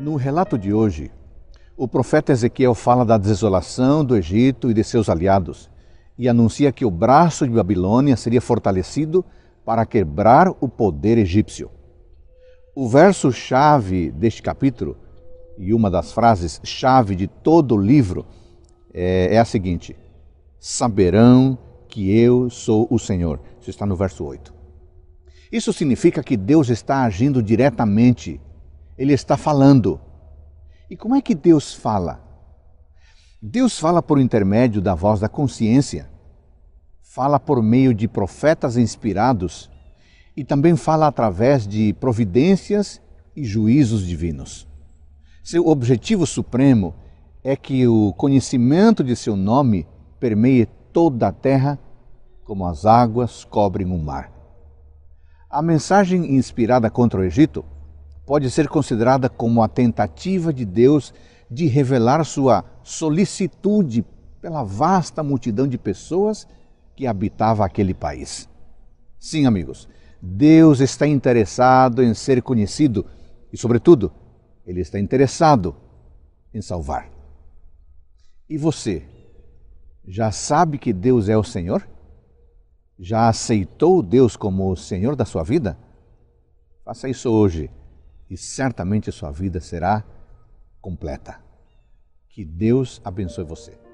No relato de hoje, o profeta Ezequiel fala da desolação do Egito e de seus aliados e anuncia que o braço de Babilônia seria fortalecido para quebrar o poder egípcio. O verso-chave deste capítulo, e uma das frases-chave de todo o livro, é, é, a seguinte: Saberão que eu sou o Senhor. Isso está no verso 8. Isso significa que Deus está agindo diretamente ele está falando. E como é que Deus fala? Deus fala por intermédio da voz da consciência, fala por meio de profetas inspirados e também fala através de providências e juízos divinos. Seu objetivo supremo é que o conhecimento de seu nome permeie toda a terra, como as águas cobrem o mar. A mensagem inspirada contra o Egito pode ser considerada como a tentativa de Deus de revelar sua solicitude pela vasta multidão de pessoas que habitava aquele país. Sim, amigos, Deus está interessado em ser conhecido e, sobretudo, Ele está interessado em salvar. E você, já sabe que Deus é o Senhor? Já aceitou Deus como o Senhor da sua vida? Faça isso hoje e certamente sua vida será completa. Que Deus abençoe você.